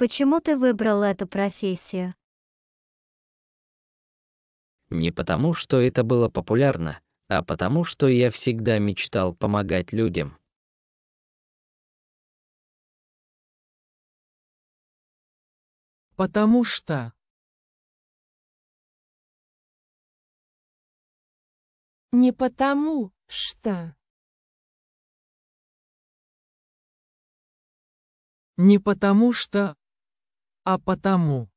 Почему ты выбрал эту профессию? Не потому, что это было популярно, а потому, что я всегда мечтал помогать людям. Потому что... Не потому, что... Не потому что а потому.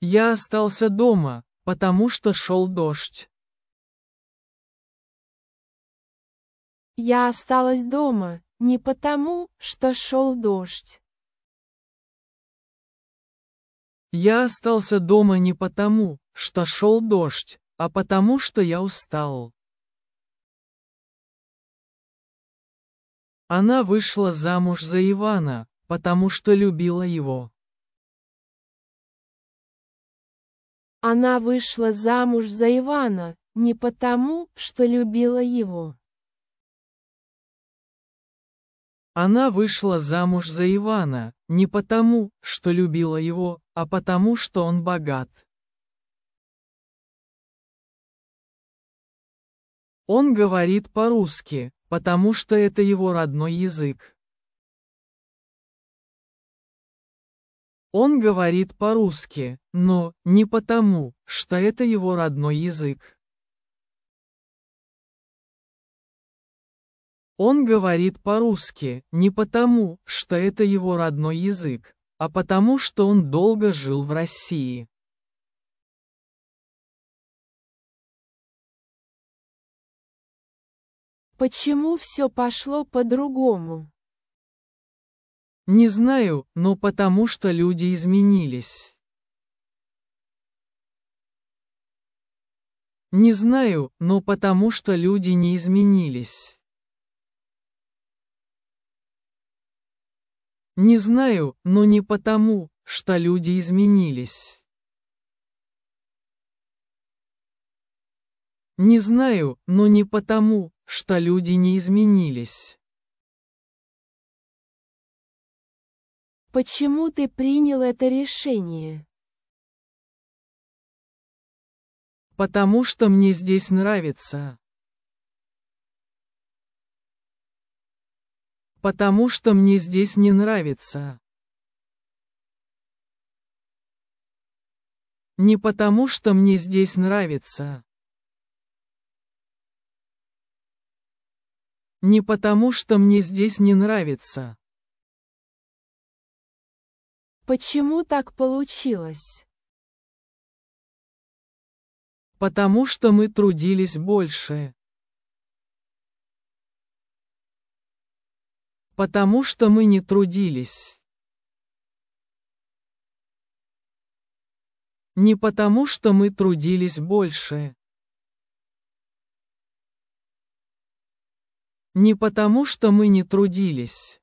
Я остался дома, потому что шел дождь. Я осталась дома, не потому, что шел дождь. Я остался дома не потому, что шел дождь, а потому, что я устал. Она вышла замуж за Ивана, потому что любила его. Она вышла замуж за Ивана, не потому, что любила его. Она вышла замуж за Ивана, не потому, что любила его, а потому, что он богат. Он говорит по-русски, потому что это его родной язык. Он говорит по-русски, но не потому, что это его родной язык. Он говорит по-русски не потому, что это его родной язык, а потому, что он долго жил в России. Почему все пошло по-другому? Не знаю, но потому что люди изменились. Не знаю, но потому что люди не изменились. Не знаю, но не потому, что люди изменились. Не знаю, но не потому, что люди не изменились. Почему ты принял это решение? Потому что мне здесь нравится. Потому что мне здесь не нравится. Не потому что мне здесь нравится. Не потому, что мне здесь не нравится. Почему так получилось? Потому что мы трудились больше. Потому что мы не трудились. Не потому, что мы трудились больше. Не потому, что мы не трудились.